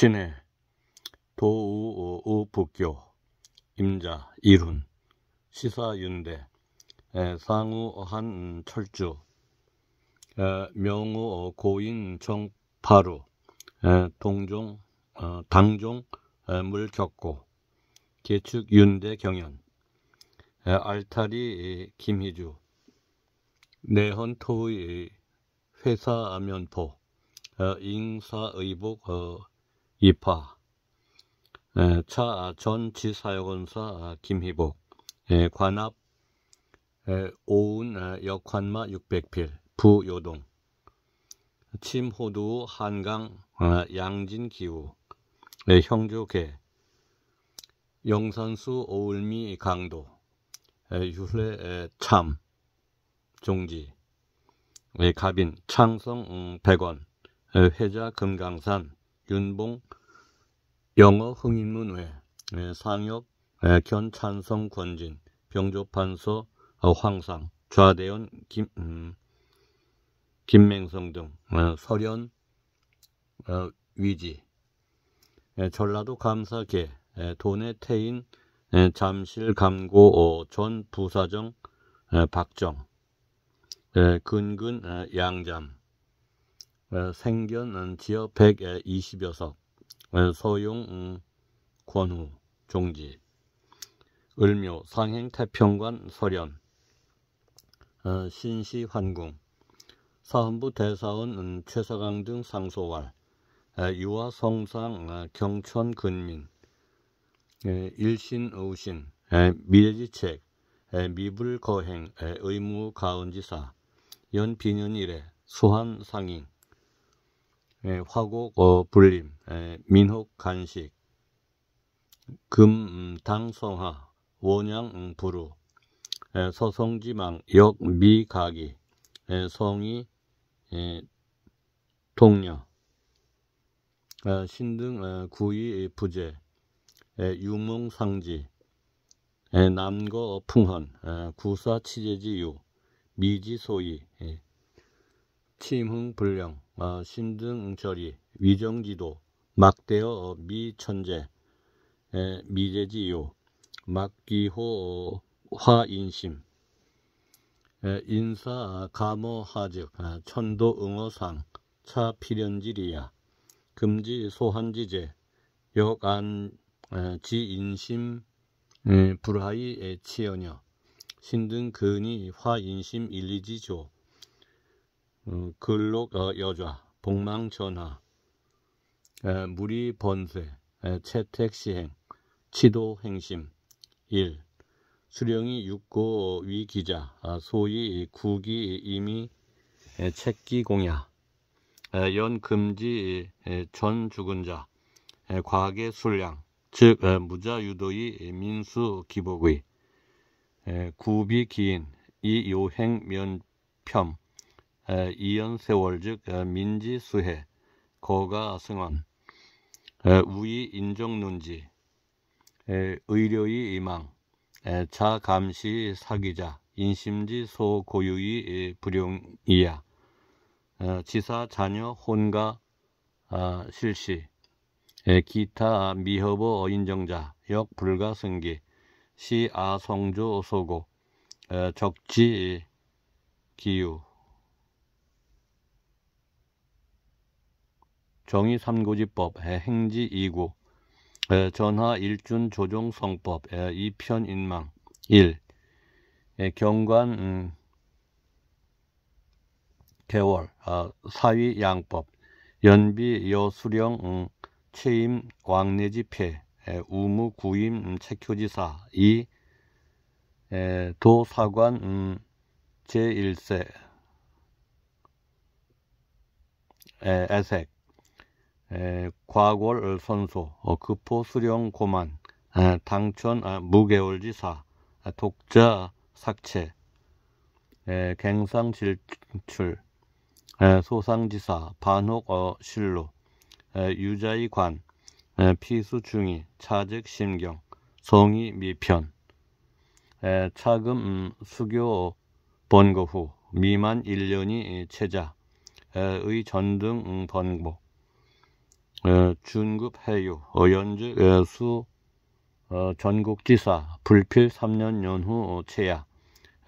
신해 도우오 북교 임자 이룬 시사윤대 상우한 철주 명우 고인 정파루 동종 어, 당종 물격고 개축 윤대 경연 알타리 김희주 내헌 토의 회사 면포 인사의복 어, 어, 이파 예, 차전 지사여건사 아, 김희복 예, 관압 예, 오은 아, 역관마 600필 부요동 침호두 한강 아, 양진기우 형조계 영산수 오을미 강도 유래 참 종지 갑인 창성 음, 백원 회자 금강산 윤봉 영어 흥인문회 예, 상역 예, 견찬성 권진 병조판서 어, 황상 좌대원 김 음, 김맹성 등 서련 어, 어, 위지 예, 전라도 감사계 돈의 태인 잠실 감고 전 부사정 박정 근근 양잠 생견 음, 지역 120여석 소용 어, 음, 권우 종지, 을묘, 상행, 태평관, 소련 어, 신시, 환궁, 사헌부 대사원, 음, 최서강 등 상소왈, 어, 유화, 성상, 경천, 근민, 일신, 의신, 에, 미래지책, 에, 미불, 거행, 의무, 가은지사, 연비년 일에 수한, 상인, 예, 화곡 어, 불림, 예, 민혹 간식, 금 음, 당성하, 원양 음, 부루, 예, 서성지망 역 미가기, 예, 성이 예, 동녀, 어, 어, 예, 신등 예, 구이 부재, 예, 유몽상지, 예, 남거 풍헌, 예, 구사 치재지유 미지소이, 예, 침흥불령, 어, 신등절이 위정지도 막대어 미천재 미제지요 막기호 화인심 인사 감어하즉 아, 천도응어상 차필연질이야 금지 소한지제 역안 지인심 불하이 치연여 신등 근이 화인심 일리지조 근록 어, 어, 여좌, 복망 전화, 에, 무리 번쇄, 채택 시행, 치도 행심 1. 수령이 육고 어, 위 기자, 아, 소위 국기 이미 에, 책기 공야, 연 금지 에, 전 죽은 자, 과계 술량, 즉 무자 유도의 민수 기복의 에, 구비 기인 이 요행 면편 이연세월 즉 민지수해 거가승원 우이 인정눈지 의료의 이망 자감시 사기자 인심지 소고유의 불용이야 지사 자녀 혼가 아, 실시 기타 미허보 어인정자 역 불가승기 시 아성조 소고 적지 기유 정의 삼고지법 행지 2구 전하 일준 조종 성법 2편 인망 1 경관 음, 개월 아, 사위 양법 연비 여수령 음, 체임 왕내지 폐 에, 우무 구임 음, 책효지사 2 도사관 제1세 에, 음, 색 에, 과골 선소, 어, 급포 수령 고만, 에, 당천 아, 무개월지사, 아, 독자 삭체, 에, 갱상 질출, 에, 소상지사, 반혹 어, 실로, 에, 유자의 관, 에, 피수 중이, 차적 심경, 성이 미편, 에, 차금 음, 수교 번거 후 미만 1년이 체자, 의 전등 음, 번복, 에, 예, 준급해유, 어연즉 예, 수 어, 전국지사, 불필 3년 연후 체야,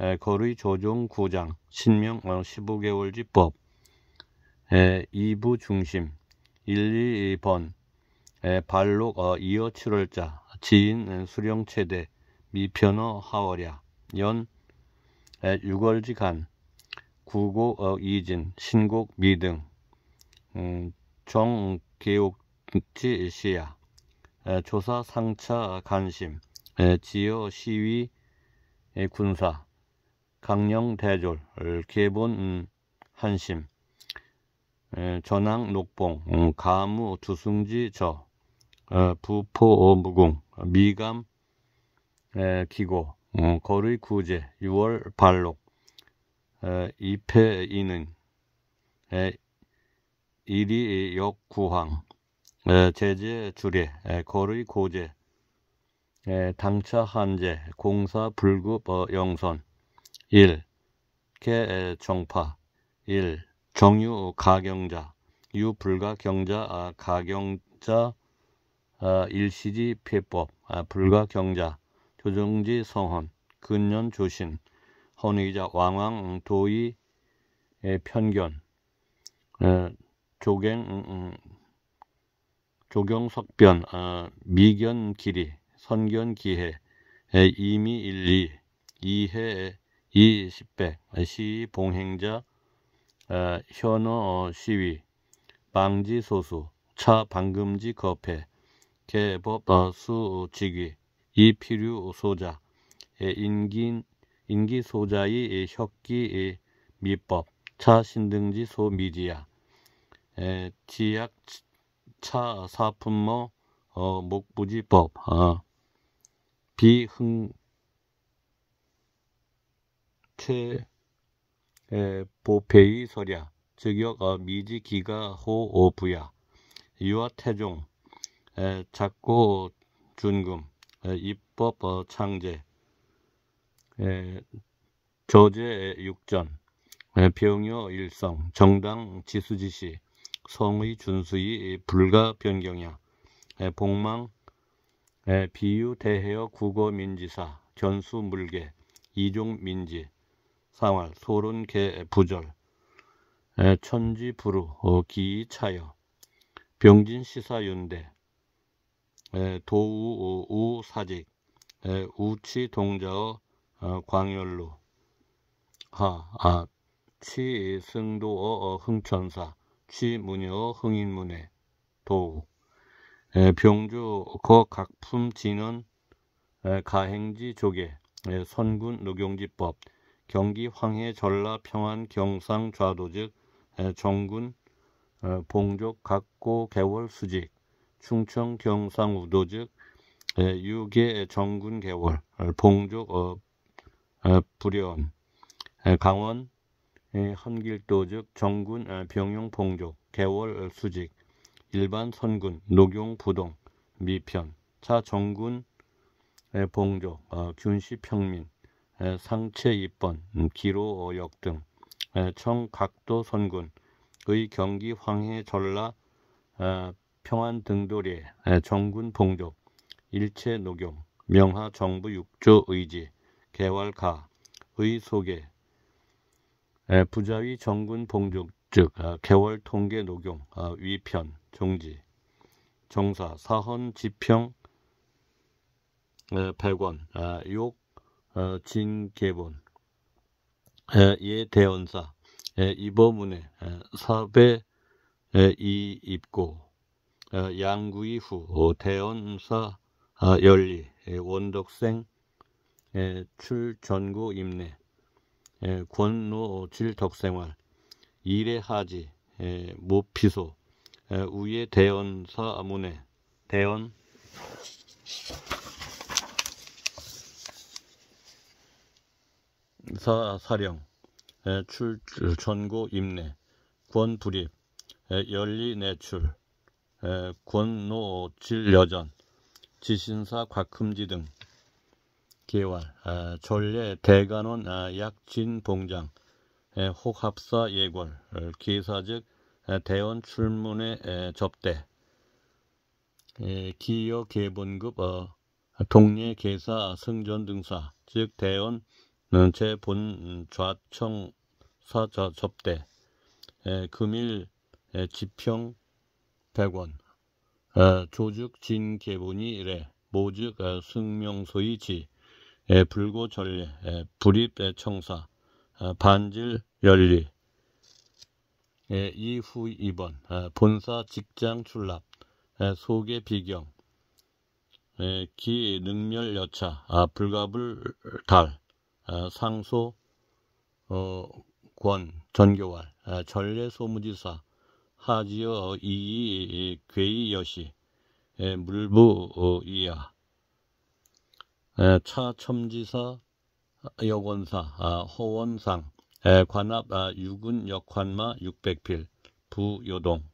에, 예, 거리 조정 구장, 신명 어, 15개월 지법, 에, 2부 중심, 1, 2번, 에, 발록 어, 이어 7월자, 지인 수령 체대, 미편어 하월야, 연 에, 6월지간, 구곡 어, 이진, 신곡 미등, 음, 정 개옥지 시야 조사 상차 간심 지어 시위 군사 강령 대졸 개본 음, 한심 전항 녹봉 음, 가무 두승지 저 어, 부포 어, 무궁 미감 기고 음, 거의 구제 6월 발록 이회이능 일이 역구황 제재 주례 거의 고제 당차 한제 공사 불급 어, 영선 1. 개 정파 1. 정유 가경자 유 불가 경자 아, 가경자 아, 일시지 폐법 아, 불가 경자 조정지 성헌 근년 조신 헌의자 왕왕 도의 편견 조경 음, 음, 조경석변 아, 미견길이 선견기해 이미일리 이해 이십백 시봉행자 아, 어, 현어 시위 방지소수 차방금지 거패 개법 어, 수직위 이필유소자 인긴 인기소자의 혁기 미법 차신등지 소미지야 에, 예, 지약차 사품모 어, 목부지법 아, 비흥 최 에, 예, 보페이 서랴 즉역 어, 미지기가 호오부야 유아태종 에, 예, 작고 준금 에, 입법 어, 창제 에, 조제 육전 에, 병요 일성 정당 지수지시 성의 준수의 불가 변경이야. 복망 비유 대해어 국어 민지사 견수 물개 이종 민지 상활 소론 개 부절 천지 부루 어, 기 차여 병진 시사 윤대 도우 어, 우 사직 우치 동자어 광열루 하아 치승도어 어, 흥천사 취문여 흥인문해 도우 병주 거각품 진원 가행지 조계 선군 녹경지법 경기 황해 전라 평안 경상 좌도즉 정군 봉족 각고 개월 수직 충청 경상 우도즉 유계 정군 개월 봉족 부연 어, 강원 헌길도적 예, 정군 아, 병용 봉조 개월 수직 일반 선군 녹용 부동 미편 차 정군 예, 봉조 어, 균시 평민 예, 상체 입번 음, 기로 역등 청각도 선군 의 경기 황해 전라 아, 평안 등도리 정군 봉조 일체 녹용 명하 정부 육조 의지 개월가 의 소개 예, 부자위 정군 봉족 즉 아, 개월 통계 녹용 아, 위편 종지 정사 사헌 지평 예, 백원 아, 욕 어, 진계본 예, 대원사 예, 예 이범문에 예, 사배 예, 이입고 어, 양구이 후 대원사 아, 리 예, 원덕생 출전구 임내 예, 권노질 덕생활, 일의 하지, 예, 모피소, 예, 우의 대연사 문에 대연, 사 사령, 예, 출, 전고 임내, 권 불입, 열리 내출, 권노질 여전, 지신사 곽금지 등 개월 아, 전례 대관원 아, 약진 봉장 에, 혹합사 예궐 어, 기사즉 대원 출문의 접대 에, 기여 개본급 어, 동례 계사 승전 등사 즉 대원 제본 음, 좌청 사자 접대 에, 금일 에, 지평 백원 에, 조죽 진개본이 이래 모즉 승명소이지 불고전례, 예, 불입 예, 청사, 아, 반질 연리 예, 이후 2번 아, 본사 직장 출납, 소개 비경, 기 능멸 여차, 아, 불가불 달, 상소 어, 권 전교활, 전례 소무지사, 하지어 이이 괴이 여시, 물부 어, 이야. 예, 차첨지사 아, 여권사 아, 허원상 예, 관압 유군 아, 역관마 600필 부요동